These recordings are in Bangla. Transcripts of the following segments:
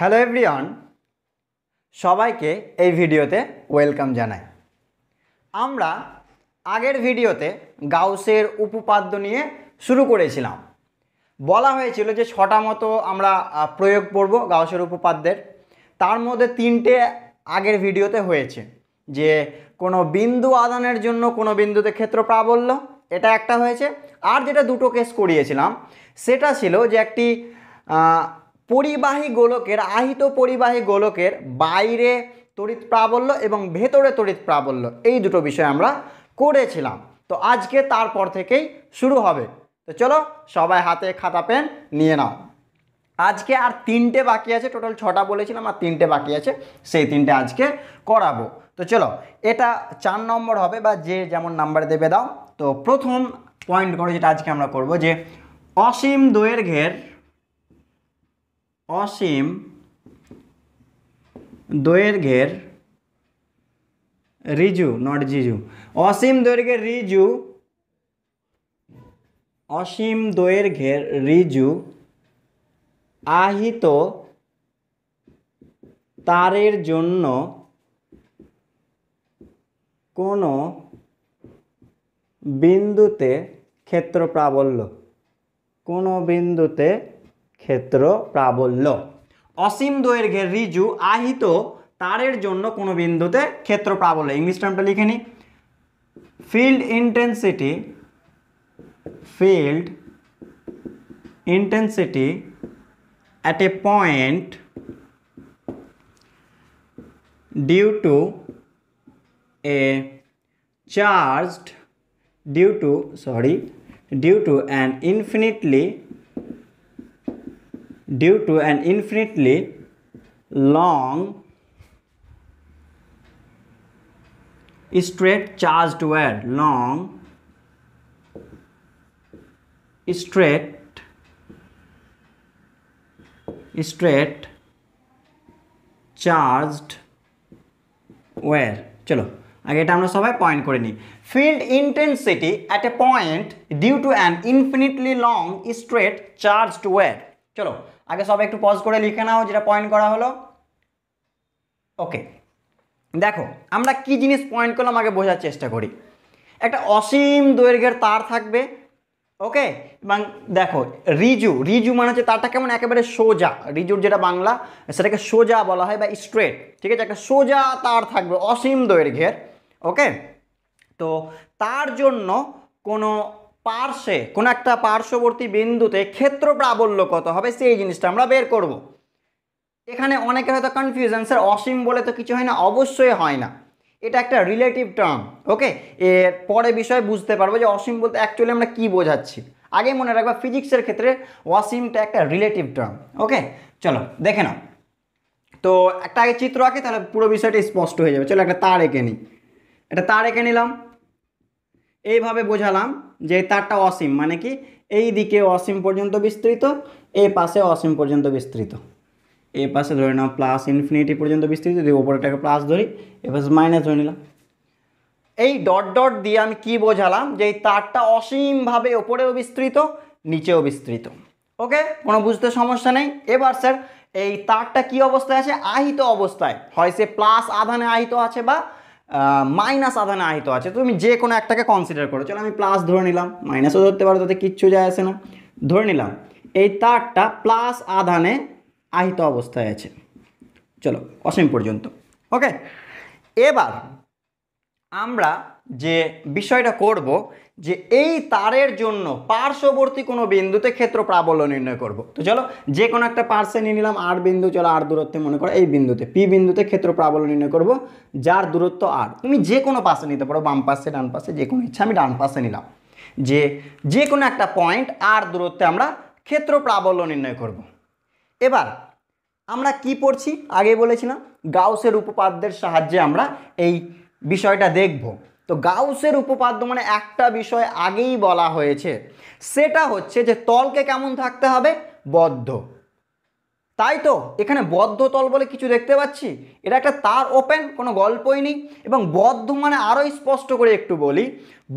হ্যালো এভরিওয়ান সবাইকে এই ভিডিওতে ওয়েলকাম জানাই আমরা আগের ভিডিওতে গাউসের উপপাদ্য নিয়ে শুরু করেছিলাম বলা হয়েছিল যে ছটা মতো আমরা প্রয়োগ করব গাউসের উপপাদ্যের তার মধ্যে তিনটে আগের ভিডিওতে হয়েছে যে কোনো বিন্দু আদানের জন্য কোনো বিন্দুতে ক্ষেত্র প্রাবল্য এটা একটা হয়েছে আর যেটা দুটো কেস করিয়েছিলাম সেটা ছিল যে একটি পরিবাহী গোলকের আহিত পরিবাহী গোলকের বাইরে তড়িৎ প্রাবল্য এবং ভেতরে তড়িৎ প্রাবল্য এই দুটো বিষয় আমরা করেছিলাম তো আজকে তারপর থেকেই শুরু হবে তো চলো সবাই হাতে খাতা পেন নিয়ে নাও আজকে আর তিনটে বাকি আছে টোটাল ছটা বলেছিলাম আর তিনটে বাকি আছে সেই তিনটে আজকে করাবো তো চলো এটা চার নম্বর হবে বা যে যেমন নাম্বার দেবে দাও তো প্রথম পয়েন্ট করে যেটা আজকে আমরা করব যে অসীম ঘের অসীম দৈর্ঘ্যের রিজু নট জিজু অসীম দৈর্ঘ্যের রিজু অসীম দৈর্ঘ্যের রিজু আহিত তারের জন্য কোনো বিন্দুতে ক্ষেত্র প্রাবল্য কোনো বিন্দুতে ক্ষেত্র প্রাবল্য অসীম দৈর্ঘ্যের রিজু আহিত তারের জন্য কোনো বিন্দুতে ক্ষেত্র প্রাবল্য ইংলিশ টার্মটা লিখে নিই field intensity field intensity at a point due to a charged due to sorry due to an infinitely due to an infinitely long straight charged wire long straight straight charged wire chalo আগে এটা আমরা সবাই পয়েন্ট করে নি Field intensity at a point due to an infinitely long straight charged wire. চলো আগে সব একটু পজ করে লিখে নাও যেটা পয়েন্ট করা হলো ওকে দেখো আমরা কি জিনিস পয়েন্ট করলাম আগে বোঝার চেষ্টা করি একটা অসীম দৈর্ঘ্যের তার থাকবে ওকে এবং দেখো রিজু রিজু মানে হচ্ছে তারটা কেমন একেবারে সোজা রিজুর যেটা বাংলা সেটাকে সোজা বলা হয় বা স্ট্রেট ঠিক আছে একটা সোজা তার থাকবে অসীম দৈর্ঘ্যের ওকে তো তার জন্য কোনো পার্শ্বে কোনো একটা পার্শ্ববর্তী বিন্দুতে ক্ষেত্র প্রাবল্য কত হবে সেই জিনিসটা আমরা বের করব। এখানে অনেকের হয়তো কনফিউজন স্যার অসীম বলে তো কিছু হয় না অবশ্যই হয় না এটা একটা রিলেটিভ টার্ম ওকে এর পরে বিষয় বুঝতে পারবো যে অসীম বলতে অ্যাকচুয়ালি আমরা কি বোঝাচ্ছি আগে মনে রাখবো ফিজিক্সের ক্ষেত্রে ওয়াসিমটা একটা রিলেটিভ টার্ম ওকে চলো দেখে নাও তো একটা আগে চিত্র আঁকে তাহলে পুরো বিষয়টা স্পষ্ট হয়ে যাবে চলো একটা তার এঁকে নিই একটা তার এঁকে নিলাম এইভাবে বোঝালাম যে তারটা অসীম মানে কি এই দিকে অসীম পর্যন্ত বিস্তৃত এ পাশে অসীম পর্যন্ত বিস্তৃত এ পাশে ধরে নাও প্লাস ইনফিনিটি পর্যন্ত বিস্তৃত যদি ওপরেটাকে প্লাস ধরি এ পাশে মাইনাস ধরে নিলাম এই ডট ডট দিয়ে আমি কি বোঝালাম যে এই তারটা অসীমভাবে ওপরেও বিস্তৃত নিচেও বিস্তৃত ওকে কোনো বুঝতে সমস্যা নেই এবার স্যার এই তারটা কি অবস্থায় আছে আহিত অবস্থায় হয় সে প্লাস আধানে আহিত আছে বা মাইনাস আধানে আহিত আছে তুমি যে কোনো একটাকে কনসিডার করো চলো আমি প্লাস ধরে নিলাম মাইনাসও ধরতে পারো তাতে কিচ্ছু যায় আসে না ধরে নিলাম এই তারটা প্লাস আধানে আহিত অবস্থায় আছে চলো অসীম পর্যন্ত ওকে এবার আমরা যে বিষয়টা করব যে এই তারের জন্য পার্শ্ববর্তী কোনো বিন্দুতে ক্ষেত্র প্রাবল্য নির্ণয় করব তো চলো যে কোনো একটা পার্সে নিয়ে নিলাম আর বিন্দু চলো আর দূরত্বে মনে করো এই বিন্দুতে পি বিন্দুতে ক্ষেত্র প্রাবল্য নির্ণয় করব যার দূরত্ব আর তুমি যে কোনো পাশে নিতে পারো বাম পাশে ডান পাশে যে কোনো ইচ্ছা আমি ডান পাশে নিলাম যে যে কোনো একটা পয়েন্ট আর দূরত্বে আমরা ক্ষেত্র প্রাবল্য নির্ণয় করব। এবার আমরা কি পড়ছি আগে বলেছিলাম গাউসের উপপাদ্যের সাহায্যে আমরা এই বিষয়টা দেখব তো গাউসের উপপাদ্য মানে একটা বিষয় আগেই বলা হয়েছে সেটা হচ্ছে যে তলকে কেমন থাকতে হবে বদ্ধ তাই তো এখানে বদ্ধ তল বলে কিছু দেখতে পাচ্ছি এটা একটা তার ওপেন কোনো গল্পই নেই এবং বদ্ধ মানে আরও স্পষ্ট করে একটু বলি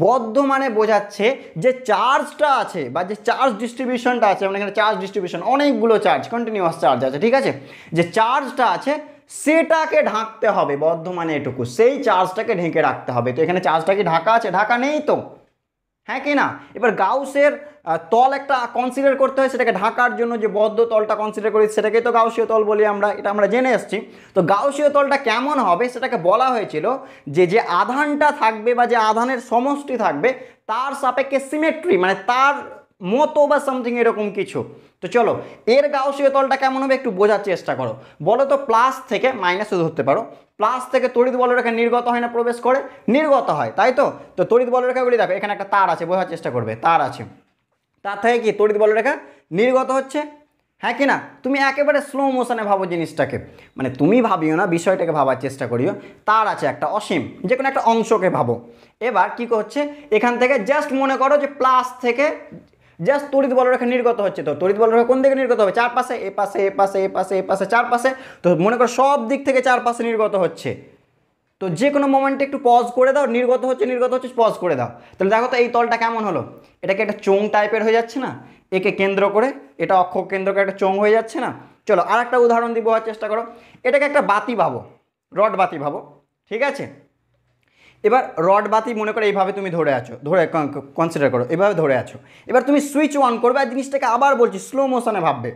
বদ্ধ মানে বোঝাচ্ছে যে চার্জটা আছে বা যে চার্জ ডিস্ট্রিবিউশনটা আছে মানে এখানে চার্জ ডিস্ট্রিবিউশন অনেকগুলো চার্জ কন্টিনিউয়াস চার্জ আছে ঠিক আছে যে চার্জটা আছে সেটাকে ঢাকতে হবে বর্ধমানে এটুকু সেই চার্জটাকে ঢেকে রাখতে হবে তো এখানে চার্জটা কি ঢাকা আছে ঢাকা নেই তো হ্যাঁ কি না এবার গাউসের তল একটা কনসিডার করতে হয় সেটাকে ঢাকার জন্য যে বদ্ধ তলটা কনসিডার করি সেটাকে তো গাউসীয় তল বলি আমরা এটা আমরা জেনে এসেছি তো গাউসীয় তলটা কেমন হবে সেটাকে বলা হয়েছিল যে যে আধানটা থাকবে বা যে আধানের সমষ্টি থাকবে তার সাপেক্ষে সিমেট্রি মানে তার মতো বা সামথিং এরকম কিছু তো চলো এর গাউসীয় তলটা কেমন হবে একটু বোঝার চেষ্টা করো বলো তো প্লাস থেকে মাইনাসও ধরতে পারো প্লাস থেকে তড়িৎ বলরেখা নির্গত হয় না প্রবেশ করে নির্গত হয় তাই তো তো তড়িৎ বলরেখাগুলি দেখো এখানে একটা তার আছে বোঝার চেষ্টা করবে তার আছে তার থেকে কি তড়িৎ বলরেখা নির্গত হচ্ছে হ্যাঁ কি না তুমি একেবারে স্লো মোশনে ভাবো জিনিসটাকে মানে তুমি ভাবিও না বিষয়টাকে ভাবার চেষ্টা করিও তার আছে একটা অসীম যে কোনো একটা অংশকে ভাবো এবার কি হচ্ছে এখান থেকে জাস্ট মনে করো যে প্লাস থেকে জাস্ট তড়িৎ বলরেখা নির্গত হচ্ছে তো তড়িৎ বলরেখা কোন দিকে নির্গত হবে চার পাশে এ পাশে এ পাশে এ পাশে এ পাশে চার পাশে তো মনে করো সব দিক থেকে চার পাশে নির্গত হচ্ছে তো যে কোনো মোমেন্টে একটু পজ করে দাও নির্গত হচ্ছে নির্গত হচ্ছে পজ করে দাও তাহলে দেখো তো এই তলটা কেমন হলো এটাকে একটা চোং টাইপের হয়ে যাচ্ছে না একে কেন্দ্র করে এটা অক্ষ কেন্দ্র করে একটা চোং হয়ে যাচ্ছে না চলো আর একটা উদাহরণ দিব হওয়ার চেষ্টা করো এটাকে একটা বাতি ভাবো রড বাতি ভাবো ঠিক আছে এবার রড বাতি মনে করে এইভাবে তুমি ধরে আছো ধরে কনসিডার করো এভাবে ধরে আছো এবার তুমি সুইচ অন করবে আর জিনিসটাকে আবার বলছি স্লো মোশনে ভাববে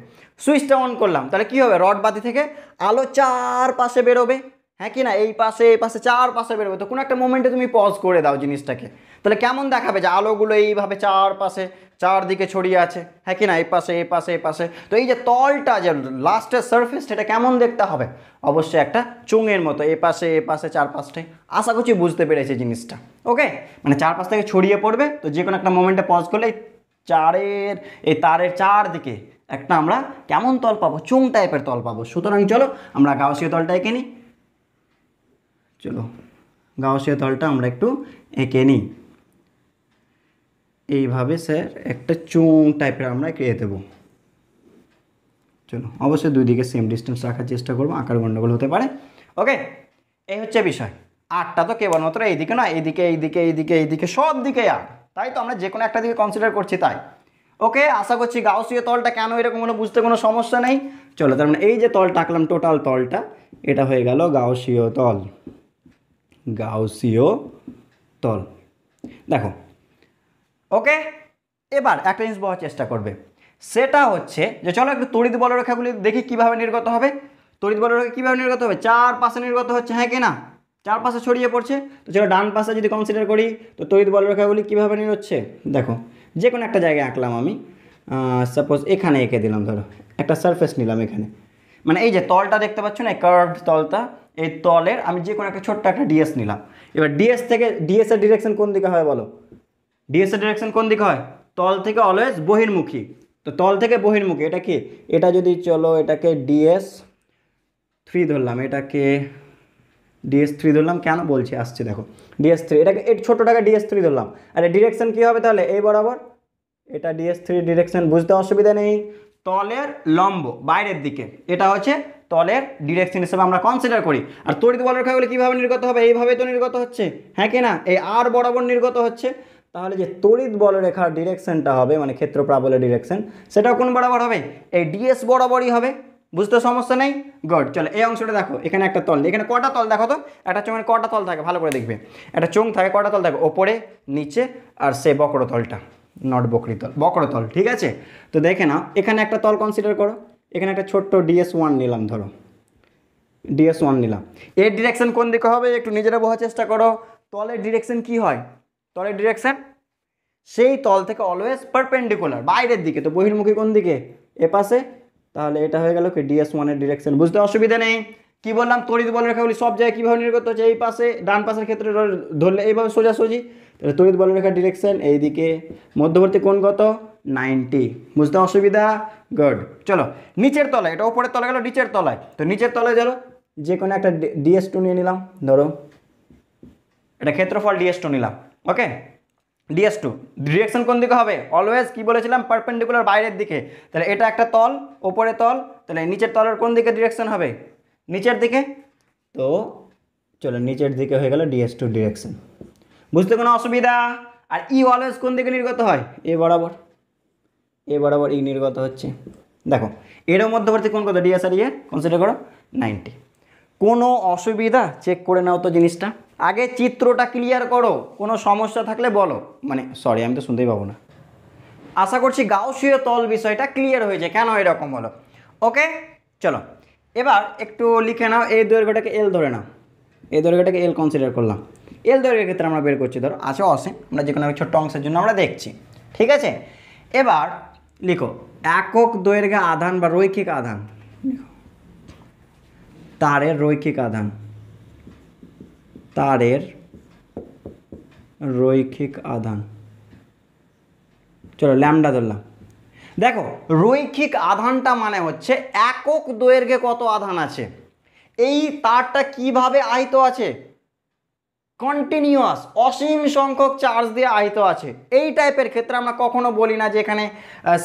সুইচটা অন করলাম তাহলে কি হবে রড বাতি থেকে আলো চার পাশে বেরোবে হ্যাঁ কি না এই পাশে এই পাশে চার পাশে বেরোবে তো কোনো একটা মোমেন্টে তুমি পজ করে দাও জিনিসটাকে তাহলে কেমন দেখাবে যে আলোগুলো এইভাবে চারপাশে চারদিকে ছড়িয়ে আছে হ্যাঁ কি না এই পাশে এই পাশে এই পাশে তো এই যে তলটা যে লাস্টের সার্ফেস এটা কেমন দেখতে হবে অবশ্যই একটা চুঙের মতো এ পাশে এ পাশে চারপাশটাই আশা করছি বুঝতে পেরেছি জিনিসটা ওকে মানে চারপাশ থেকে ছড়িয়ে পড়বে তো যে কোনো একটা মোমেন্টে পজ করলে চারের এই তারের চারদিকে একটা আমরা কেমন তল পাবো চুং টাইপের তল পাবো সুতরাং চলো আমরা গাওসীয় তলটা এঁকে নিই চলো গাওসীয় তলটা আমরা একটু এঁকে নিই এইভাবে স্যার একটা চোং টাইপের আমরা এঁকে দেবো চলো অবশ্যই দুই দিকে সেম ডিস্টেন্স রাখার চেষ্টা করবো আকার গণ্ডগোল হতে পারে ওকে এই হচ্ছে বিষয় আটটা তো কেবলমাত্র এইদিকে না এইদিকে এইদিকে এইদিকে এইদিকে সব দিকে আর তাই তো আমরা যে কোনো একটা দিকে কনসিডার করছি তাই ওকে আশা করছি গাউসীয় তলটা কেন এরকম কোনো বুঝতে কোনো সমস্যা নেই চলো তার মানে এই যে তলটা আঁকলাম টোটাল তলটা এটা হয়ে গেল গাউসীয় তল গাউসীয় তল দেখো ওকে এবার একটা জিনিস বলার চেষ্টা করবে সেটা হচ্ছে যে চলো একটু তড়িৎ বলরেখাগুলি দেখি কিভাবে নির্গত হবে তড়িৎ বলরেখা কীভাবে নির্গত হবে চার পাশে নির্গত হচ্ছে হ্যাঁ কি না চার পাশে ছড়িয়ে পড়ছে তো চলো ডান পাশে যদি কনসিডার করি তো তড়িৎ বলরেখাগুলি কীভাবে নিরোচ্ছে দেখো যে কোনো একটা জায়গায় আঁকলাম আমি সাপোজ এখানে এঁকে দিলাম ধরো একটা সারফেস নিলাম এখানে মানে এই যে তলটা দেখতে পাচ্ছ না কার্ভ তলটা এই তলের আমি যে কোনো একটা ছোট্ট একটা ডিএস নিলাম এবার ডিএস থেকে ডিএসের ডিরেকশন কোন দিকে হয় বলো ডিএসএ ডিরেকশন কোন দিকে হয় তল থেকে অলওয়েজ বহির্মুখী তো তল থেকে বহির্মুখী এটা কি এটা যদি চলো এটাকে ডিএস থ্রি ধরলাম এটাকে ডিএস থ্রি ধরলাম কেন বলছি আসছে দেখো ডিএস থ্রি এটাকে এই ছোটোটাকে ডিএস থ্রি ধরলাম আর ডিরেকশন কী হবে তাহলে এই বরাবর এটা ডিএস থ্রি ডিরেকশন বুঝতে অসুবিধা নেই তলের লম্ব বাইরের দিকে এটা হচ্ছে তলের ডিরেকশন হিসেবে আমরা কনসিডার করি আর তরিত বলের রেখাগুলি কীভাবে নির্গত হবে এইভাবে তো নির্গত হচ্ছে হ্যাঁ কি না এই আর বরাবর নির্গত হচ্ছে তাহলে যে তড়িৎ বলরেখার ডিরেকশনটা হবে মানে ক্ষেত্র প্রাবলের ডিরেকশন সেটাও কোন বরাবর হবে এই ডিএস বরাবরই হবে বুঝতে সমস্যা নেই গড চলো এই অংশটা দেখো এখানে একটা তল এখানে কটা তল দেখো তো একটা চোঙের কটা তল থাকে ভালো করে দেখবে একটা চোখ থাকে কটা তল থাকে ওপরে নিচে আর সে তলটা নট বকরি তল বকর তল ঠিক আছে তো দেখে নাও এখানে একটা তল কনসিডার করো এখানে একটা ছোট্ট ডিএস ওয়ান নিলাম ধরো ডিএস ওয়ান নিলাম এর ডিরেকশন কোন দিকে হবে একটু নিজেরা বোঝার চেষ্টা করো তলের ডিরেকশন কি হয় তলের ডিরেকশান সেই তল থেকে অলওয়েজ পারপেন্ডিকুলার বাইরের দিকে তো বহির্মুখী কোন দিকে এ পাশে তাহলে এটা হয়ে গেল কি ডিএস ওয়ানের ডিরেকশন বুঝতে অসুবিধা নেই কি বললাম তড়িৎ বলের রেখাগুলি সব জায়গায় কীভাবে নির্গত হচ্ছে এই পাশে ডান পাশের ক্ষেত্রে ধরলে এইভাবে সোজাসুজি তাহলে তড়িৎ বলের রেখার ডিরেকশন দিকে মধ্যবর্তী কোন কত নাইনটি বুঝতে অসুবিধা গুড চলো নিচের তলায় এটা ওপরের তলা গেল নিচের তলায় তো নিচের তলায় চলো যে কোনো একটা ডিএস টু নিয়ে নিলাম ধরো এটা ক্ষেত্রফল ডিএস টু নিলাম ওকে ডিএস টু ডিরেকশন কোন দিকে হবে অলওয়েজ কি বলেছিলাম পারপেন্ডিকুলার বাইরের দিকে তাহলে এটা একটা তল ওপরে তল তাহলে নিচের তলের কোন দিকে ডিরেকশন হবে নিচের দিকে তো চলো নিচের দিকে হয়ে গেল ডিএস টু ডিরেকশন বুঝতে কোনো অসুবিধা আর ই e অলওয়েজ কোন দিকে নির্গত হয় এ বরাবর এ বরাবর ই e নির্গত হচ্ছে দেখো এরও মধ্যবর্তী কোন কথা ডিএসআর আর ইয়ে e কনসিডার করো নাইনটি কোনো অসুবিধা চেক করে নাও তো জিনিসটা আগে চিত্রটা ক্লিয়ার করো কোনো সমস্যা থাকলে বলো মানে সরি আমি তো শুনতেই পাবো না আশা করছি গাউসীয় তল বিষয়টা ক্লিয়ার হয়েছে কেন এরকম হলো ওকে চলো এবার একটু লিখে নাও এই দৈর্ঘ্যটাকে এল ধরে নাও এই দৈর্ঘ্যটাকে এল কনসিডার করলাম এল দৈর্ঘ্যের ক্ষেত্রে আমরা বের করছি ধরো আছে অসে আমরা যে কোনো ছোট্ট অংশের জন্য আমরা দেখছি ঠিক আছে এবার লিখো একক দৈর্ঘ্য আধান বা রৈখিক আধান তারের রৈখিক আধান তারের রৈখিক আধান চলো ল্যামডা ধরলাম দেখো রৈখিক আধানটা মানে হচ্ছে একক দৈর্ঘ্যে কত আধান আছে এই তারটা কিভাবে আহিত আছে কন্টিনিউয়াস অসীম সংখ্যক চার্জ দিয়ে আহিত আছে এই টাইপের ক্ষেত্রে আমরা কখনো বলি না যে এখানে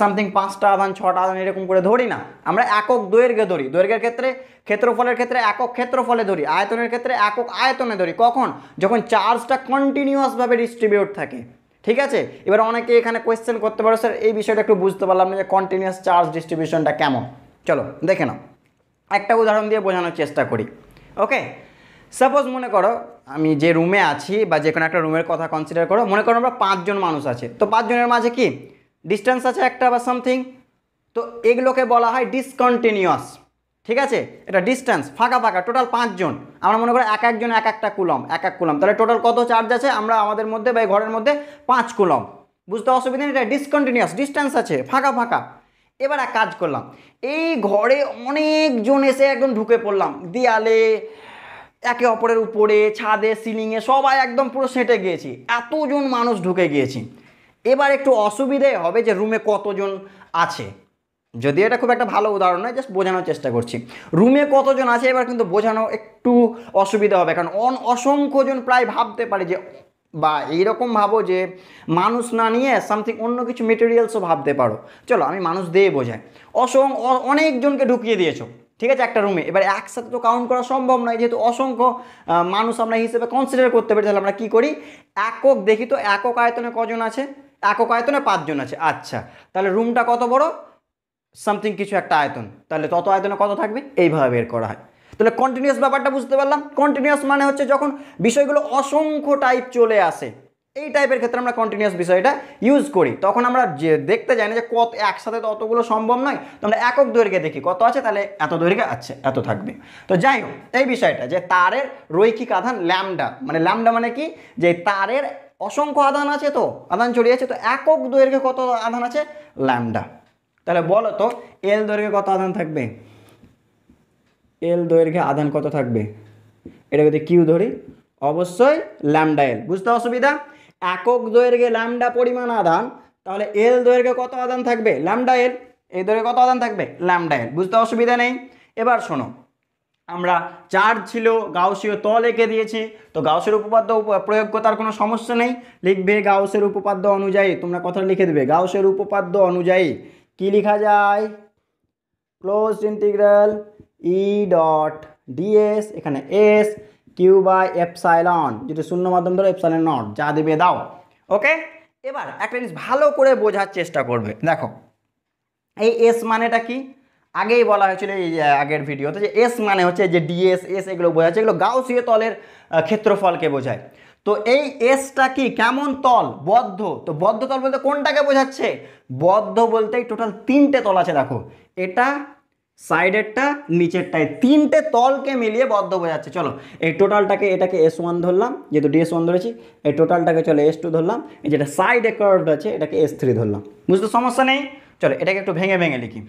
সামথিং পাঁচটা আধান ছটা আধান এরকম করে ধরি না আমরা একক দৈর্ঘ্যে ধরি দৈর্ঘ্যের ক্ষেত্রে ক্ষেত্রফলের ক্ষেত্রে একক ক্ষেত্রফলে ধরি আয়তনের ক্ষেত্রে একক আয়তনে ধরি কখন যখন চার্জটা কন্টিনিউয়াসভাবে ডিস্ট্রিবিউট থাকে ঠিক আছে এবার অনেকে এখানে কোয়েশ্চেন করতে পারো স্যার এই বিষয়টা একটু বুঝতে পারলাম না যে কন্টিনিউয়াস চার্জ ডিস্ট্রিবিউশনটা কেমন চলো দেখে নাও একটা উদাহরণ দিয়ে বোঝানোর চেষ্টা করি ওকে সাপোজ মনে করো আমি যে রুমে আছি বা যে কোনো একটা রুমের কথা কনসিডার করো মনে করো আমরা পাঁচজন মানুষ আছে তো পাঁচজনের মাঝে কি ডিস্টেন্স আছে একটা বা সামথিং তো এগুলোকে বলা হয় ডিসকন্টিনিউয়াস ঠিক আছে এটা ডিস্টেন্স ফাঁকা ফাঁকা টোটাল পাঁচজন আমরা মনে করি এক একজন এক একটা কুলম এক এক কুলম তাহলে টোটাল কত চার্জ আছে আমরা আমাদের মধ্যে বা এই ঘরের মধ্যে পাঁচ কুলম বুঝতে অসুবিধা নেই এটা ডিসকন্টিনিউয়াস ডিস্টেন্স আছে ফাঁকা ফাঁকা এবার এক কাজ করলাম এই ঘরে অনেকজন এসে একদম ঢুকে পড়লাম দেয়ালে একে অপরের উপরে ছাদে সিলিংয়ে সবাই একদম পুরো সেঁটে গিয়েছি এতজন মানুষ ঢুকে গিয়েছি এবার একটু অসুবিধে হবে যে রুমে কতজন আছে যদি এটা খুব একটা ভালো উদাহরণ নয় জাস্ট বোঝানোর চেষ্টা করছি রুমে কতজন আছে এবার কিন্তু বোঝানো একটু অসুবিধা হবে কারণ অন অসংখ্যজন প্রায় ভাবতে পারে যে বা এইরকম ভাবো যে মানুষ না নিয়ে সামথিং অন্য কিছু মেটেরিয়ালসও ভাবতে পারো চলো আমি মানুষ দিয়ে বোঝাই অসং অনেকজনকে ঢুকিয়ে দিয়েছো ঠিক আছে একটা রুমে এবার একসাথে তো কাউন্ট করা সম্ভব নয় যেহেতু অসংখ্য মানুষ আমরা হিসেবে কনসিডার করতে পারি তাহলে আমরা কী করি একক দেখি তো একক আয়তনে কজন আছে একক আয়তনে পাঁচজন আছে আচ্ছা তাহলে রুমটা কত বড় সামথিং কিছু একটা আয়তন তাহলে তত আয়তনে কত থাকবে এইভাবে বের করা হয় তাহলে কন্টিনিউয়াস ব্যাপারটা বুঝতে পারলাম কন্টিনিউয়াস মানে হচ্ছে যখন বিষয়গুলো অসংখ্য টাইপ চলে আসে এই টাইপের ক্ষেত্রে আমরা কন্টিনিউস বিষয়টা ইউজ করি তখন আমরা যে দেখতে যাই না যে কত একসাথে তো অতগুলো সম্ভব নয় তো আমরা একক দৈর্ঘ্যে দেখি কত আছে তাহলে এত দৈর্ঘ্যে আছে এত থাকবে তো যাই হোক এই বিষয়টা যে তারের রৈখিক আধান ল্যামডা মানে ল্যামডা মানে কি যে তারের অসংখ্য আধান আছে তো আধান ছড়িয়ে আছে তো একক দৈর্ঘ্যে কত আধান আছে ল্যামডা তাহলে বলো তো এল দৈর্ঘ্যে কত আধান থাকবে এল দৈর্ঘ্যে আধান কত থাকবে এটা যদি কিউ ধরি অবশ্যই ল্যামডা এল বুঝতে অসুবিধা একক দৈর্ঘ্যে ল্যামডা পরিমাণ আধান তাহলে এল দৈর্ঘ্যে কত আধান থাকবে ল্যামডা এল এই দৈর্ঘ্যে কত আধান থাকবে ল্যামডা এল বুঝতে অসুবিধা নেই এবার শোনো আমরা চার্জ ছিল গাউসীয় তল এঁকে দিয়েছি তো গাউসের উপপাদ্য প্রয়োগ করার কোনো সমস্যা নেই লিখবে গাউসের উপপাদ্য অনুযায়ী তোমরা কথা লিখে দেবে গাউসের উপপাদ্য অনুযায়ী কি লেখা যায় close integral E dot dS এখানে এস কিউ বাই এফসাইলন যদি শূন্য মাধ্যম ধরো এফসাইলন নট যা দেবে দাও ওকে এবার একটা জিনিস ভালো করে বোঝার চেষ্টা করবে দেখো এই এস মানেটা কি আগেই বলা হয়েছিল এই আগের ভিডিওতে যে এস মানে হচ্ছে যে ডিএস এস এগুলো বোঝাচ্ছে এগুলো গাউসীয় তলের ক্ষেত্রফলকে বোঝায় তো এই এসটা কি কেমন তল বদ্ধ তো বদ্ধ তল বলতে কোনটাকে বোঝাচ্ছে বদ্ধ বলতে এই টোটাল তিনটে তল আছে দেখো এটা সাইডেরটা নিচেরটায় তিনটে তলকে মিলিয়ে বদ্ধ বোঝাচ্ছে চলো এই টোটালটাকে এটাকে এস ওয়ান ধরলাম যেহেতু ডিএস ওয়ান ধরেছি এই টোটালটাকে চলো এস টু ধরলাম এই যেটা সাইড কার্ভড আছে এটাকে এস থ্রি ধরলাম বুঝতে সমস্যা নেই চলো এটাকে একটু ভেঙে ভেঙে লিখি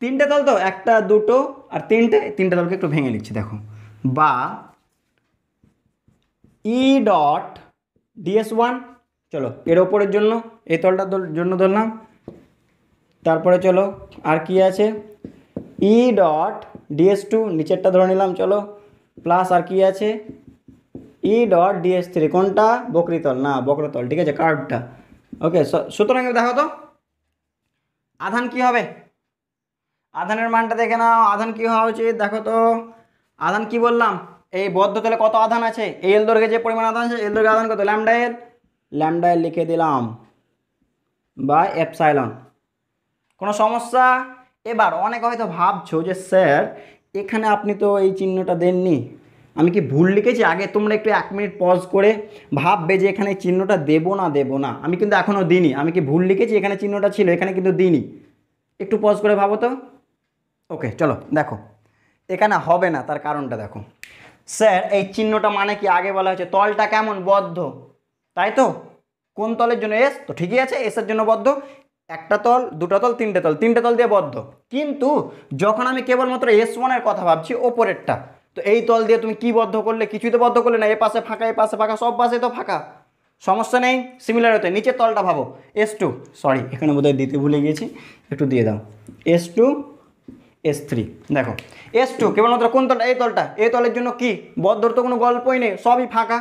তিনটে তল তো একটা দুটো আর তিনটে তিনটে তলকে একটু ভেঙে লিখছি দেখো বা ই ডট ডিএস ওয়ান চলো এর ওপরের জন্য এই তলটার জন্য ধরলাম তারপরে চলো আর কি আছে ই ডট ডিএস টু নিচেরটা ধরে নিলাম চলো প্লাস আর কি আছে ই ডট ডিএস থ্রি কোনটা বকরিতল না বকরতল ঠিক আছে কার্ডটা ওকে সুতরাং দেখো তো আধান কি হবে আধানের মানটা দেখে নাও আধান কি হওয়া উচিত দেখো তো আধান কি বললাম এই বদ্ধ তলে কত আধান আছে এল দর্গে যে পরিমাণ আধান আছে এল দর্গে আধান কত ল্যামডা এল ল্যামডা এল লিখে দিলাম বা এপসাইলন কোনো সমস্যা এবার অনেক হয়তো ভাবছো যে স্যার এখানে আপনি তো এই চিহ্নটা দেননি আমি কি ভুল লিখেছি আগে তোমরা একটু এক মিনিট পজ করে ভাববে যে এখানে চিহ্নটা দেব না দেব না আমি কিন্তু এখনও দিইনি আমি কি ভুল লিখেছি এখানে চিহ্নটা ছিল এখানে কিন্তু দিইনি একটু পজ করে ভাবো তো ওকে চলো দেখো এখানে হবে না তার কারণটা দেখো স্যার এই চিহ্নটা মানে কি আগে বলা হয়েছে তলটা কেমন বদ্ধ তাই তো কোন তলের জন্য এস তো ঠিকই আছে এসের জন্য বদ্ধ একটা তল দুটা তল তিনটে তল তিনটে তল দিয়ে বদ্ধ কিন্তু যখন আমি কেবলমাত্র এস ওয়ানের কথা ভাবছি ওপরেরটা তো এই তল দিয়ে তুমি কি বদ্ধ করলে কিছুই তো বদ্ধ করলে না এ পাশে ফাঁকা এ পাশে ফাঁকা সব পাশে তো ফাঁকা সমস্যা নেই সিমিলার হতে নিচের তলটা ভাবো এস টু সরি এখানে বোধহয় দিতে ভুলে গিয়েছি একটু দিয়ে দাও এস টু এস থ্রি দেখো এস টু কেবলমাত্র কোন তলটা এই তলটা এই তলের জন্য কি বদ্ধর তো কোনো গল্পই নেই সবই ফাঁকা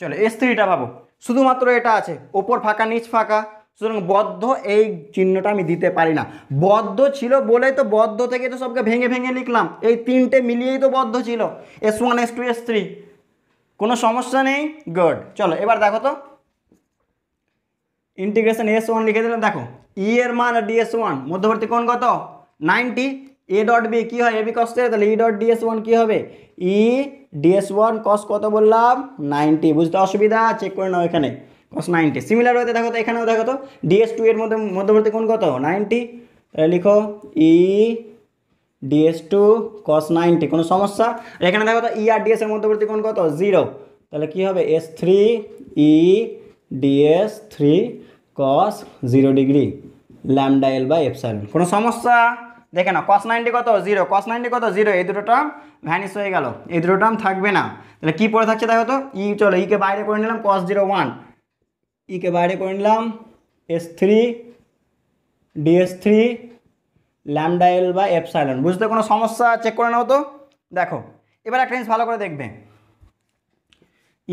চলো এস থ্রিটা ভাবো শুধুমাত্র এটা আছে ওপর ফাঁকা নিচ ফাঁকা সুতরাং বদ্ধ এই চিহ্নটা আমি দিতে পারি না বদ্ধ ছিল বলেই তো বদ্ধ থেকে তো সবকে ভেঙে ভেঙে লিখলাম এই তিনটে মিলিয়েই তো বদ্ধ ছিল S one S two S three কোনো সমস্যা নেই গড চলো এবার দেখো তো ইন্টিগ্রেশন এস ওয়ান লিখে দিলাম দেখো ই e এর মান ডি এস ওয়ান মধ্যবর্তী কোন কত নাইনটি এ ডট বি কী হয় এ বি কস তাহলে ই ডট ডিএস ওয়ান কী হবে ই ডিএস ওয়ান কস কত বললাম নাইনটি বুঝতে অসুবিধা চেক করে নাও এখানে কস নাইনটি সিমিলার ওয়েতে দেখো তো এখানেও দেখো তো ডিএস টু এর মধ্যে মধ্যবর্তী কোণ কত নাইনটি লিখো E dS two cos ninety কোনো সমস্যা এখানে দেখো তো ই e আর ডিএস এর মধ্যবর্তী কোণ কত জিরো তাহলে কি হবে S three E dS three cos zero degree lambda L by epsilon কোনো সমস্যা দেখে না কস নাইনটি কত জিরো কস নাইনটি কত জিরো এই দুটো টার্ম ভ্যানিস হয়ে গেল এই দুটো টার্ম থাকবে না তাহলে কী পড়ে থাকছে দেখো তো ই e চলো ইকে e বাইরে করে নিলাম কস জিরো ওয়ান কে বাইরে করে নিলাম S three dS three lambda L বা এফসাইলন বুঝতে কোনো সমস্যা চেক করে নেবো তো দেখো এবার একটা জিনিস ভালো করে দেখবে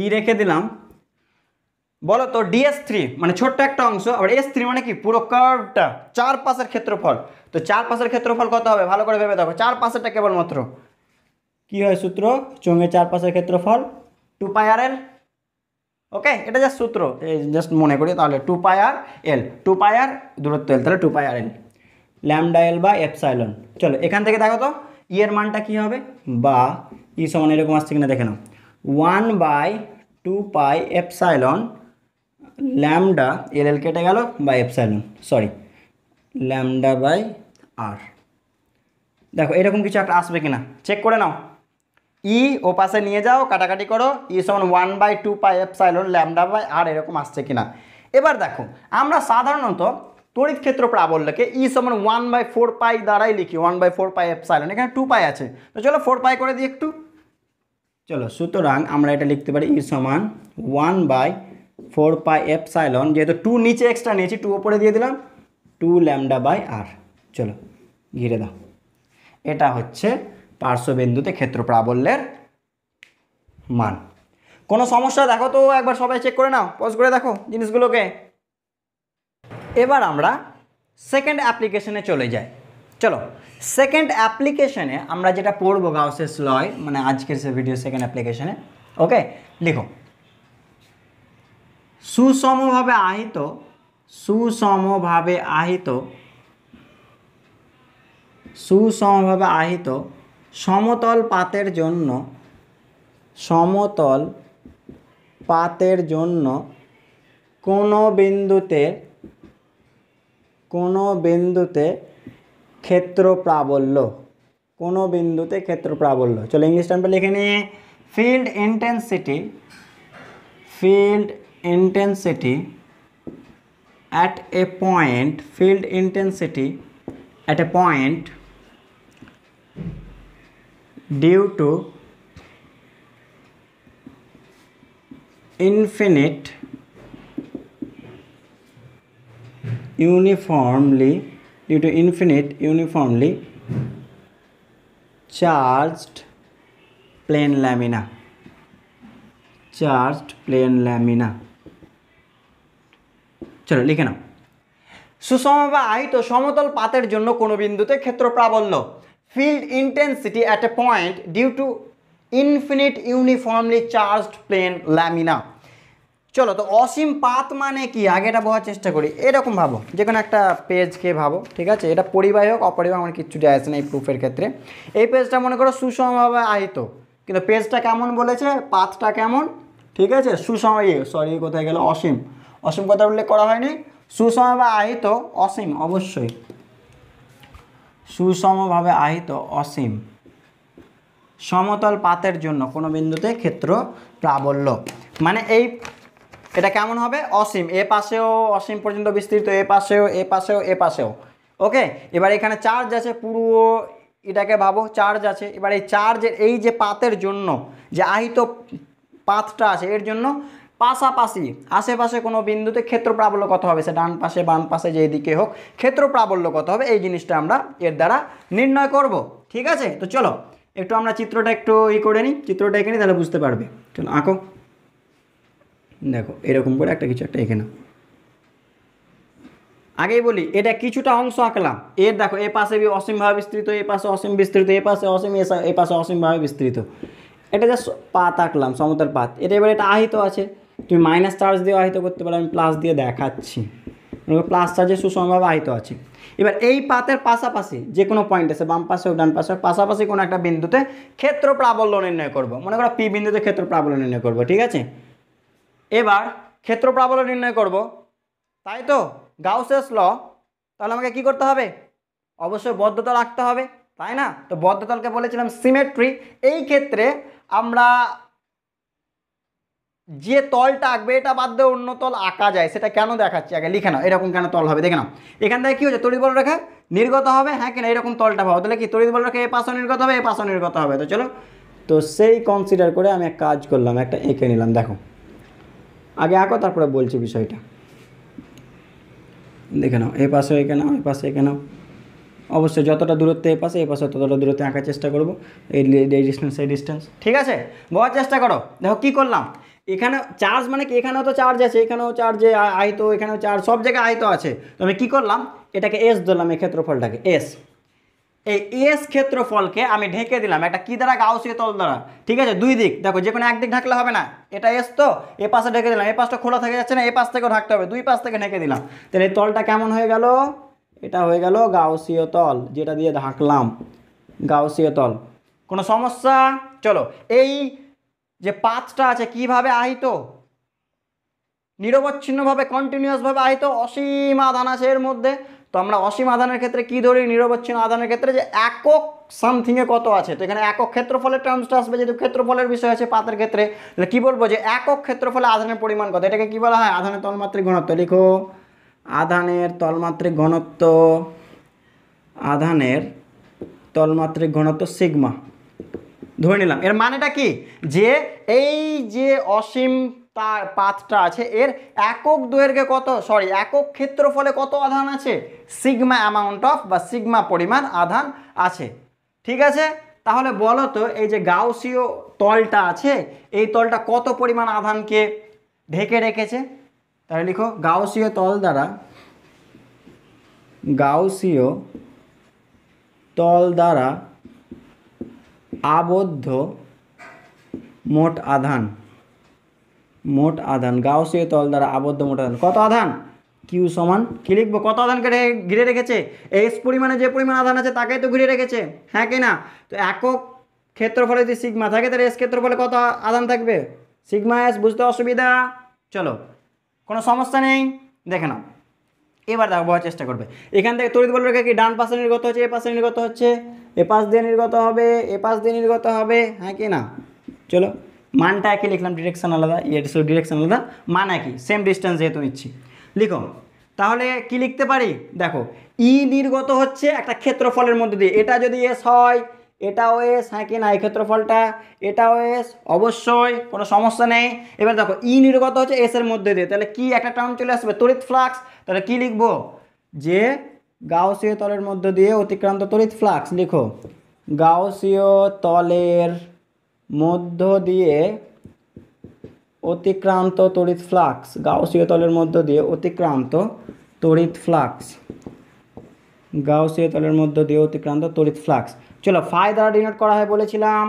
ই রেখে দিলাম বলো তো ডিএস থ্রি মানে ছোট্ট একটা অংশ আবার এস থ্রি মানে কি পুরো কার্ভটা চার পাশের ক্ষেত্রফল তো চার পাশের ক্ষেত্রফল কত হবে ভালো করে ভেবে দেখো চার পাশেরটা কেবলমাত্র কী হয় সূত্র চঙ্গে চার পাশের ক্ষেত্রফল টু পাই আর এল ওকে এটা যা সূত্র এই জাস্ট মনে করি তাহলে টু পাই আর এল টু পাই আর দূরত্ব এল তাহলে টু পাই আর এল ল্যামডা এল বা সাইলন চলো এখান থেকে দেখো তো ইয়ের e মানটা কি হবে বা ই e সমান এরকম আসছে কিনা দেখে নাও one by two pi epsilon lambda L L কেটে গেল বা epsilon sorry lambda by R দেখো এরকম কিছু একটা আসবে কিনা চেক করে নাও ই ও পাশে নিয়ে যাও কাটাকাটি করো ই সমান one by two pi epsilon lambda by R এরকম আসছে কিনা এবার দেখো আমরা সাধারণত তড়িৎ ক্ষেত্র প্রাবল্যকে ই সমান ওয়ান বাই ফোর পাই দ্বারাই লিখি one by four pi epsilon এখানে টু পাই আছে তো চলো ফোর পাই করে দিই একটু চলো সুতরাং আমরা এটা লিখতে পারি ই সমান one by four pi epsilon যেহেতু টু নিচে এক্সট্রা নিয়েছি টু ওপরে দিয়ে দিলাম টু ল্যামডা বাই আর চলো ঘিরে দাও এটা হচ্ছে পার্শ্ববিন্দুতে ক্ষেত্র প্রাবল্যের মান কোনো সমস্যা দেখো তো একবার সবাই চেক করে নাও পজ করে দেখো জিনিসগুলোকে এবার আমরা সেকেন্ড অ্যাপ্লিকেশনে চলে যাই চলো সেকেন্ড অ্যাপ্লিকেশনে আমরা যেটা পড়বো গাউসেস লয় মানে আজকের সে ভিডিও সেকেন্ড অ্যাপ্লিকেশনে ওকে লিখো সুসমভাবে আহিত সুসমভাবে আহিত সুসমভাবে আহিত সমতল পাতের জন্য সমতল পাতের জন্য কোনো বিন্দুতে কোনো বিন্দুতে ক্ষেত্র প্রাবল্য কোনো বিন্দুতে ক্ষেত্র প্রাবল্য চলো ইংলিশ টার্মটা লিখে নিয়ে field intensity field intensity at a point field intensity at a point due to infinite uniformly due to infinite uniformly charged plane lamina charged plane lamina চলো লিখে নাও সুষম বা আহিত সমতল পাতের জন্য কোনো বিন্দুতে ক্ষেত্র প্রাবল্য field intensity at a point due to infinite uniformly charged plane lamina চলো তো অসীম পাত মানে কি আগে এটা বোঝার চেষ্টা করি এরকম ভাবো যে কোনো একটা পেজকে ভাবো ঠিক আছে এটা পরিবাহী হোক অপরিবাহী আমার কিচ্ছু যায় আসে না এই প্রুফের ক্ষেত্রে এই পেজটা মনে করো সুষমভাবে আহিত কিন্তু পেজটা কেমন বলেছে পাতটা কেমন ঠিক আছে সুষম সরি ইয়ে, কোথায় গেল অসীম অসীম কথা উল্লেখ করা হয়নি সুষমভাবে আহিত অসীম অবশ্যই সুষমভাবে আহিত অসীম সমতল পাতের জন্য কোনো বিন্দুতে ক্ষেত্র প্রাবল্য মানে এই এটা কেমন হবে অসীম এ পাশেও অসীম পর্যন্ত বিস্তৃত এ পাশেও এ পাশেও এ পাশেও ওকে এবার এখানে চার্জ আছে পুরো এটাকে ভাবো চার্জ আছে এবার এই চার্জের এই যে পাতের জন্য যে আহিত পাতটা আছে এর জন্য পাশাপাশি আশেপাশে কোনো বিন্দুতে ক্ষেত্র প্রাবল্য কত হবে সে ডান পাশে বাম পাশে যেই দিকে হোক ক্ষেত্র প্রাবল্য কত হবে এই জিনিসটা আমরা এর দ্বারা নির্ণয় করব ঠিক আছে তো চলো একটু আমরা চিত্রটা একটু ই করে নিই চিত্রটা এঁকে নিই তাহলে বুঝতে পারবে চলো আঁকো দেখো এরকম করে একটা কিছু একটা এঁকে আগেই বলি এটা কিছুটা অংশ আঁকলাম এর দেখো এ পাশে অসীমভাবে বিস্তৃত এ পাশে অসীম বিস্তৃত এ পাশে অসীম এ পাশে অসীমভাবে বিস্তৃত এটা জাস্ট পাত আঁকলাম সমতল পাত এটা এবার এটা আহিত আছে তুমি মাইনাস চার্জ দিয়ে আহিত করতে পারো আমি প্লাস দিয়ে দেখাচ্ছি প্লাস চার্জের সুষমভাবে আহিত আছে এবার এই পাতের পাশাপাশি যে কোনো পয়েন্ট আছে বাম পাশে হোক ডান পাশে হোক পাশাপাশি কোনো একটা বিন্দুতে ক্ষেত্র প্রাবল্য নির্ণয় করব মনে করো পি বিন্দুতে ক্ষেত্র প্রাবল্য নির্ণয় করব ঠিক আছে এবার ক্ষেত্র প্রাবল্য নির্ণয় করব তাই তো গাউসেস ল তাহলে আমাকে কি করতে হবে অবশ্যই বদ্ধতা রাখতে হবে তাই না তো বদ্ধতলকে বলেছিলাম সিমেট্রি এই ক্ষেত্রে আমরা যে তলটা আঁকবে এটা বাদ দিয়ে অন্য তল আঁকা যায় সেটা কেন দেখাচ্ছি আগে লিখে নাও এরকম কেন তল হবে দেখে নাও এখান থেকে কী হচ্ছে তড়িৎ বল রেখা নির্গত হবে হ্যাঁ কিনা এরকম তলটা পাবো তাহলে কি তড়িৎ বল রেখা এ পাশও নির্গত হবে এ পাশও নির্গত হবে তো চলো তো সেই কনসিডার করে আমি এক কাজ করলাম একটা এঁকে নিলাম দেখো আগে আঁকো তারপরে বলছি বিষয়টা দেখে নাও এ পাশে এঁকে নাও এ পাশে এঁকে নাও অবশ্যই যতটা দূরত্বে এ পাশে এ পাশে ততটা দূরত্বে আঁকার চেষ্টা করবো এই ডিস্টেন্স এই ডিস্টেন্স ঠিক আছে বলার চেষ্টা করো দেখো কী করলাম এখানে চার্জ মানে কি এখানেও তো চার্জ আছে এখানেও চার্জে আহিত এখানেও চার্জ সব জায়গায় আহিত আছে তো আমি কী করলাম এটাকে এস ধরলাম এই ক্ষেত্রফলটাকে এস এই এস ক্ষেত্রফলকে আমি ঢেকে দিলাম এটা কী দ্বারা গাউসীয় তল দ্বারা ঠিক আছে দুই দিক দেখো যে কোনো একদিক ঢাকলে হবে না এটা এস তো এ পাশে ঢেকে দিলাম এ পাশটা খোলা থেকে যাচ্ছে না এ পাশ থেকেও ঢাকতে হবে দুই পাশ থেকে ঢেকে দিলাম তাহলে এই তলটা কেমন হয়ে গেল এটা হয়ে গেল গাউসীয় তল যেটা দিয়ে ঢাকলাম গাউসীয় তল কোনো সমস্যা চলো এই যে পাঁচটা আছে কিভাবে আহিত নিরবচ্ছিন্নভাবে কন্টিনিউয়াসভাবে আহিত অসীম আদান আছে এর মধ্যে তো আমরা অসীম আদানের ক্ষেত্রে কি ধরি নিরবচ্ছিন্ন আদানের ক্ষেত্রে যে একক সামথিংয়ে কত আছে তো এখানে একক ক্ষেত্রফলের টার্মসটা আসবে যেহেতু ক্ষেত্রফলের বিষয় আছে পাতের ক্ষেত্রে তাহলে কী বলবো যে একক ক্ষেত্রফলে আধানের পরিমাণ কত এটাকে কী বলা হয় আধানের তলমাত্রিক ঘনত্ব লিখো আধানের তলমাত্রিক ঘনত্ব আধানের তলমাত্রিক ঘনত্ব সিগমা ধরে নিলাম এর মানেটা কি যে এই যে অসীম তার পাথটা আছে এর একক দৈর্ঘ্যে কত সরি একক ক্ষেত্রফলে কত আধান আছে সিগমা অ্যামাউন্ট অফ বা সিগমা পরিমাণ আধান আছে ঠিক আছে তাহলে বলো তো এই যে গাউসীয় তলটা আছে এই তলটা কত পরিমাণ আধানকে ঢেকে রেখেছে তাহলে লিখো গাউসীয় তল দ্বারা গাউসীয় তল দ্বারা আবদ্ধ মোট আধান মোট আধান গাউসীয় তল দ্বারা আবদ্ধ মোট আধান কত আধান কিউ সমান কি লিখবো কত আধানকে ঘিরে রেখেছে এস পরিমাণে যে পরিমাণ আধান আছে তাকেই তো ঘিরে রেখেছে হ্যাঁ কি না তো একক ক্ষেত্রফলে যদি সিগমা থাকে তাহলে এস ক্ষেত্রফলে কত আধান থাকবে সিগমা এস বুঝতে অসুবিধা চলো কোনো সমস্যা নেই দেখে নাও এবার দেখো বোঝার চেষ্টা করবে এখান থেকে তড়িৎ বল রেখা কি ডান পাশে নির্গত হচ্ছে এ পাশে নির্গত হচ্ছে এ পাশ দিয়ে নির্গত হবে এ পাশ দিয়ে নির্গত হবে হ্যাঁ কি না চলো মানটা একই লিখলাম ডিরেকশন আলাদা ইয়ে সরি ডিরেকশন আলাদা মান একই সেম ডিস্টেন্স যেহেতু নিচ্ছি লিখো তাহলে কি লিখতে পারি দেখো ই e নির্গত হচ্ছে একটা ক্ষেত্রফলের মধ্যে দিয়ে এটা যদি এস হয় এটাও এস হ্যাঁ কি না এই ক্ষেত্রফলটা এটাও এস অবশ্যই কোনো সমস্যা নেই এবার দেখো ই e নির্গত হচ্ছে এস এর মধ্যে দিয়ে তাহলে কি একটা টার্ম চলে আসবে তড়িৎ ফ্লাক্স তাহলে কি লিখব যে গাউসীয় তলের মধ্য দিয়ে অতিক্রান্ত তড়িৎ ফ্লাক্স লিখো গাউসীয় তলের মধ্য দিয়ে অতিক্রান্ত তড়িৎ ফ্লাক্স গাউসীয় তলের মধ্য দিয়ে অতিক্রান্ত তড়িৎ ফ্লাক্স গাউসীয় তলের মধ্য দিয়ে অতিক্রান্ত তড়িৎ ফ্লাক্স চলো ফাই দ্বারা ডিনোট করা হয় বলেছিলাম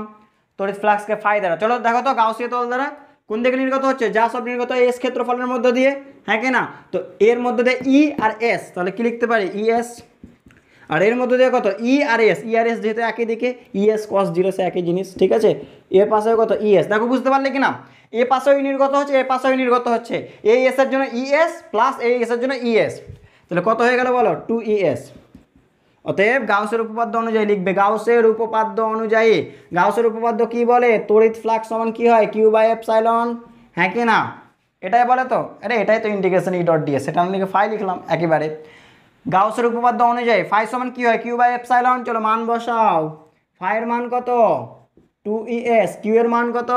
তড়িৎ ফ্লাক্সকে ফাই দ্বারা চলো দেখো তো গাউসীয় তল দ্বারা কোন দিকে নির্গত হচ্ছে যা সব নির্গত এস ক্ষেত্রফলের মধ্য দিয়ে হ্যাঁ কি না তো এর মধ্যে দিয়ে ই আর এস তাহলে কি লিখতে পারি ই এস আর এর মধ্যে দিয়ে কত ই আর এস ই আর এস যেহেতু একই দিকে ই এস কস জিরো সে একই জিনিস ঠিক আছে এর পাশেও কত ই এস দেখো বুঝতে পারলে কি না এ পাশেও নির্গত হচ্ছে এ পাশেও নির্গত হচ্ছে এই এসের জন্য ই এস প্লাস এই এসের জন্য ই এস তাহলে কত হয়ে গেল বলো টু ই এস অতএব গাউসের উপপাদ্য অনুযায়ী লিখবে গাউসের উপপাদ্য অনুযায়ী গাউসের উপপাদ্য কি বলে তড়িৎ ফ্লাক্স সমান কি হয় কিউ বাই সাইলন হ্যাঁ কি না এটাই বলে তো আরে এটাই তো ইন্টিগ্রেশন ই ডট ডিএস সেটা আমি লিখে ফাই লিখলাম একেবারে গাউসের উপপাদ্য অনুযায়ী ফাই সমান কি হয় কিউ বাই সাইলন চলো মান বসাও ফাইয়ের মান কত টু ই এস কিউ এর মান কত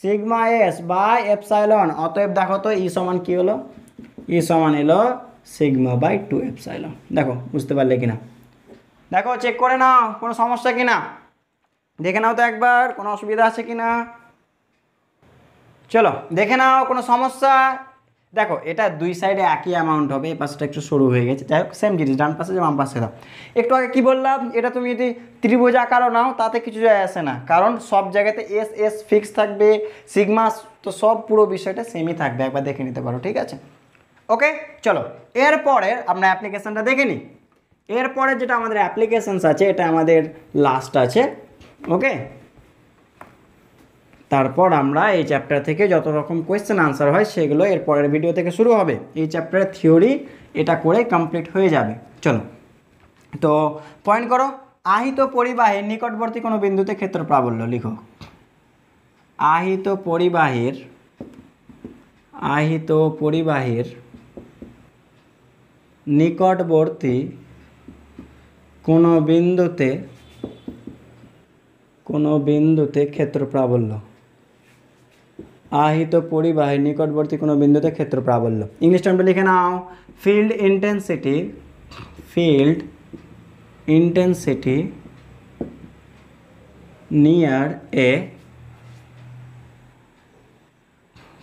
sigma S by epsilon অতএব দেখো তো ই e সমান কি হলো ই e সমান এলো সিগমা বাই টু এপসাইলন দেখো বুঝতে পারলে কি না দেখো চেক করে নাও কোনো সমস্যা কি না দেখে নাও তো একবার কোনো অসুবিধা আছে কি না চলো দেখে নাও কোনো সমস্যা দেখো এটা দুই সাইডে একই অ্যামাউন্ট হবে এই পাশটা একটু সরু হয়ে গেছে যাই হোক সেম জিনিস ডান পাশে যে বাম পাশে দাও একটু আগে কী বললাম এটা তুমি যদি ত্রিভুজ আকারও নাও তাতে কিছু যায় আসে না কারণ সব জায়গাতে এস এস ফিক্স থাকবে সিগমা তো সব পুরো বিষয়টা সেমই থাকবে একবার দেখে নিতে পারো ঠিক আছে ওকে চলো এরপরে আমরা অ্যাপ্লিকেশানটা দেখে নিই এরপরে যেটা আমাদের অ্যাপ্লিকেশানস আছে এটা আমাদের লাস্ট আছে ওকে তারপর আমরা এই চ্যাপ্টার থেকে যত রকম কোয়েশ্চেন আনসার হয় সেগুলো এরপরের ভিডিও থেকে শুরু হবে এই চ্যাপ্টারের থিওরি এটা করে কমপ্লিট হয়ে যাবে চলো তো পয়েন্ট করো আহিত পরিবাহের নিকটবর্তী কোনো বিন্দুতে ক্ষেত্র প্রাবল্য লিখো আহিত পরিবাহের আহিত পরিবাহের নিকটবর্তী কোনো বিন্দুতে কোনো বিন্দুতে ক্ষেত্র প্রাবল্য আহিত পরিবাহী নিকটবর্তী কোনো বিন্দুতে ক্ষেত্র প্রাবল্য ইংলিশ টার্মটা লিখে নাও field intensity field intensity near a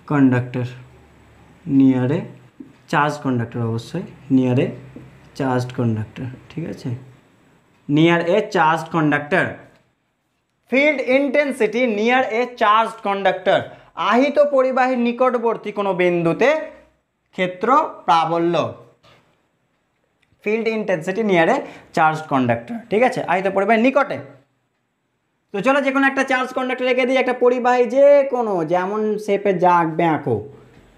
conductor near a charge conductor অবশ্যই নিয়ার এ চার্জড কন্ডাক্টর ঠিক আছে near a charged conductor field intensity near a charged conductor আহিত পরিবাহী নিকটবর্তী কোনো বিন্দুতে ক্ষেত্র প্রাবল্য field intensity near a charged conductor ঠিক আছে আহিত পরিবাহীর নিকটে তো চলো যে কোনো একটা চার্জ কন্ডাক্টর রেখে দিই একটা পরিবাহী যে কোনো যেমন শেপে যা আঁকবে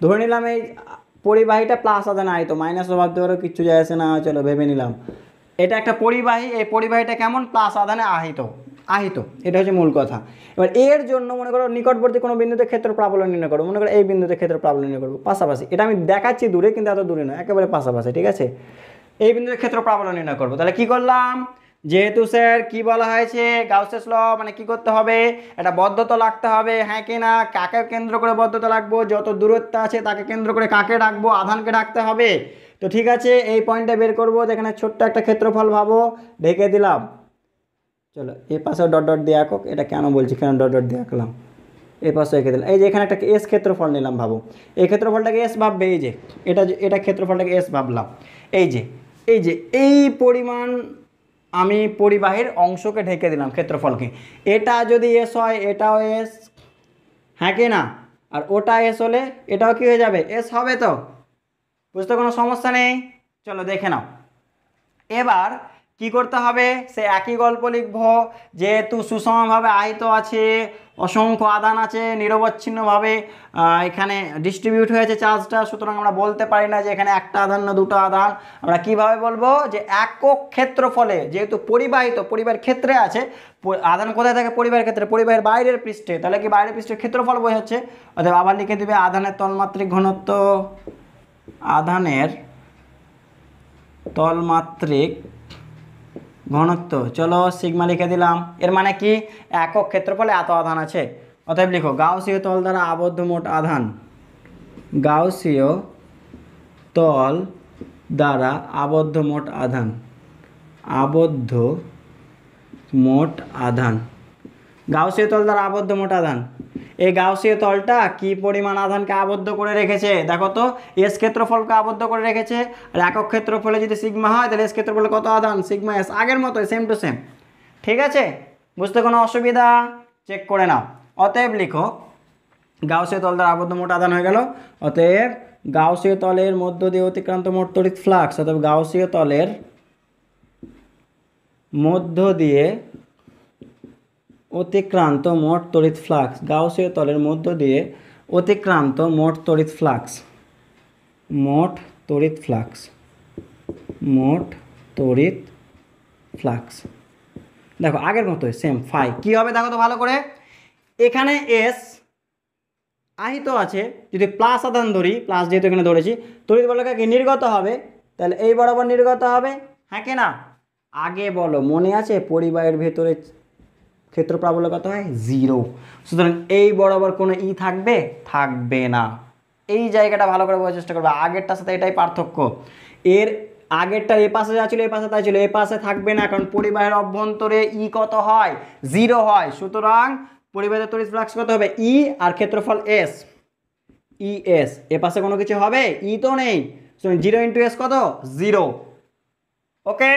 ধরে নিলাম এই পরিবাহীটা প্লাস আছে না তো মাইনাস অভাব পারো কিচ্ছু যায় আসে না চলো ভেবে নিলাম এটা একটা পরিবাহী এই পরিবাহীটা কেমন প্লাস আদানে আহিত আহিত এটা হচ্ছে মূল কথা এবার এর জন্য মনে করো নিকটবর্তী কোনো বিন্দুতে ক্ষেত্র প্রাবল্য নির্ণয় করবো মনে করো এই বিন্দুতে ক্ষেত্র প্রাবল্য নির্ণয় করবো পাশাপাশি এটা আমি দেখাচ্ছি দূরে কিন্তু এত দূরে নয় একেবারে পাশাপাশি ঠিক আছে এই বিন্দুতে ক্ষেত্র প্রাবল্য নির্ণয় করবো তাহলে কী করলাম যেহেতু স্যার কি বলা হয়েছে গাউসেস ল মানে কি করতে হবে এটা বদ্ধত লাগতে হবে হ্যাঁ কি না কাকে কেন্দ্র করে বদ্ধত লাগবো যত দূরত্ব আছে তাকে কেন্দ্র করে কাকে ডাকবো আধানকে ডাকতে হবে তো ঠিক আছে এই পয়েন্টটা বের করবো যেখানে ছোট্ট একটা ক্ষেত্রফল ভাবো ঢেকে দিলাম চলো এ পাশেও ডট ডট দিয়ে আঁকো এটা কেন বলছি কেন ডট ডট দিয়ে আঁকলাম এ পাশে এঁকে দিলাম এই যে এখানে একটা এস ক্ষেত্রফল নিলাম ভাবো এই ক্ষেত্রফলটাকে এস ভাববে এই যে এটা এটা ক্ষেত্রফলটাকে এস ভাবলাম এই যে এই যে এই পরিমাণ আমি পরিবাহীর অংশকে ঢেকে দিলাম ক্ষেত্রফলকে এটা যদি এস হয় এটাও এস হ্যাঁ কি না আর ওটা এস হলে এটাও কি হয়ে যাবে এস হবে তো বুঝতে কোনো সমস্যা নেই চলো দেখে নাও এবার কি করতে হবে সে একই গল্প লিখব যেহেতু সুষমভাবে আহিত আছে অসংখ্য আদান আছে নিরবচ্ছিন্নভাবে এখানে ডিস্ট্রিবিউট হয়েছে চার্জটা সুতরাং আমরা বলতে পারি না যে এখানে একটা আধান না দুটো আধান আমরা কিভাবে বলবো যে একক ক্ষেত্রফলে যেহেতু পরিবাহিত পরিবার ক্ষেত্রে আছে আধান কোথায় থাকে পরিবার ক্ষেত্রে পরিবারের বাইরের পৃষ্ঠে তাহলে কি বাইরের পৃষ্ঠের ক্ষেত্রফল হচ্ছে অর্থাৎ আবার লিখে দিবে আধানের তলমাত্রিক ঘনত্ব আধানের তলমাত্রিক ঘনত্ব চলো সিগমা লিখে দিলাম এর মানে কি একক ক্ষেত্রফলে এত আধান আছে অতএব লিখো গাউসীয় তল দ্বারা আবদ্ধ মোট আধান গাউসীয় তল দ্বারা আবদ্ধ মোট আধান আবদ্ধ মোট আধান গাউসীয় তল দ্বারা আবদ্ধ মোটা দান এই গাউসীয় তলটা কি পরিমাণ আধানকে আবদ্ধ করে রেখেছে দেখো তো এস ক্ষেত্রফলকে আবদ্ধ করে রেখেছে আর একক ক্ষেত্রফলে যদি সিগমা হয় তাহলে এস ক্ষেত্রফলে কত আধান সিগমা এস আগের মতো সেম টু সেম ঠিক আছে বুঝতে কোনো অসুবিধা চেক করে নাও অতএব লিখো গাউসীয় তল দ্বারা আবদ্ধ মোট আধান হয়ে গেল অতএব গাউসীয় তলের মধ্য দিয়ে অতিক্রান্ত মোট তড়িৎ ফ্লাক্স অতএব গাউসীয় তলের মধ্য দিয়ে অতিক্রান্ত মোট তড়িৎ ফ্লাক্স গাউসীয় তলের মধ্য দিয়ে অতিক্রান্ত মোট তড়িৎ ফ্লাক্স মোট তড়িৎ ফ্লাক্স মোট তড়িৎ ফ্লাক্স দেখো আগের মতোই সেম ফাই কি হবে দেখো তো ভালো করে এখানে এস আহিত আছে যদি প্লাস আদান ধরি প্লাস যেহেতু এখানে ধরেছি তড়িৎ বলকে কি নির্গত হবে তাহলে এই বরাবর নির্গত হবে হ্যাঁ কেনা না আগে বলো মনে আছে পরিবারের ভেতরে ক্ষেত্র প্রাবল্য কত হয় জিরো সুতরাং এই বরাবর কোনো ই e থাকবে থাকবে না এই জায়গাটা ভালো করে বোঝার চেষ্টা করবে আগেরটার সাথে এটাই পার্থক্য এর আগেরটা এ পাশে যা ছিল এ পাশে তাই ছিল এ পাশে থাকবে না কারণ পরিবাহের অভ্যন্তরে ই e কত হয় জিরো হয় সুতরাং পরিবাহের তড়িৎ ফ্লাক্স কত হবে ই e আর ক্ষেত্রফল এস ই এস এ পাশে কোনো কিছু হবে ই তো নেই জিরো ইন্টু এস কত জিরো ওকে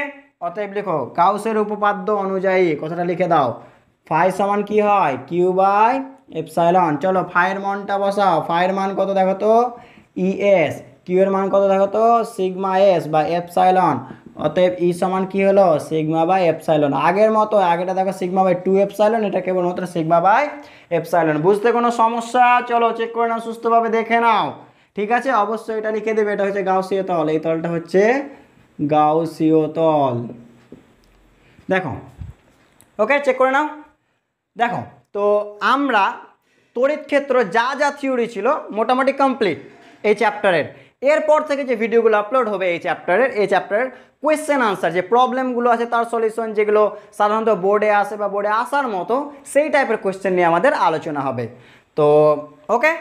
অতএব লেখো কাউসের উপপাদ্য অনুযায়ী কথাটা লিখে দাও ফাই সমান কি হয় কিউ বাই এপসাইলন চলো ফাইয়ের মানটা বসাও ফাইয়ের মান কত দেখো তো ইএস e কিউ এর মান কত দেখো তো সিগমা এস বা এপসাইলন অতএব ই e সমান কি হলো সিগমা বাই এপসাইলন আগের মতো আগেটা দেখো সিগমা বাই টু এপসাইলন এটা কেবলমাত্র সিগমা বাই এপসাইলন বুঝতে কোনো সমস্যা চলো চেক করে নাও সুস্থভাবে দেখে নাও ঠিক আছে অবশ্যই এটা লিখে দেবে এটা হচ্ছে গাউসীয় তল এই তলটা হচ্ছে গাউসীয় তল দেখো ওকে চেক করে নাও দেখো তো আমরা তড়িৎ ক্ষেত্র যা যা থিওরি ছিল মোটামুটি কমপ্লিট এই চ্যাপ্টারের এরপর থেকে যে ভিডিওগুলো আপলোড হবে এই চ্যাপ্টারের এই চ্যাপ্টারের কোয়েশ্চেন আনসার যে প্রবলেমগুলো আছে তার সলিউশন যেগুলো সাধারণত বোর্ডে আসে বা বোর্ডে আসার মতো সেই টাইপের কোয়েশ্চেন নিয়ে আমাদের আলোচনা হবে তো ওকে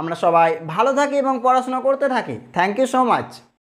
আমরা সবাই ভালো থাকি এবং পড়াশোনা করতে থাকি থ্যাংক ইউ সো মাচ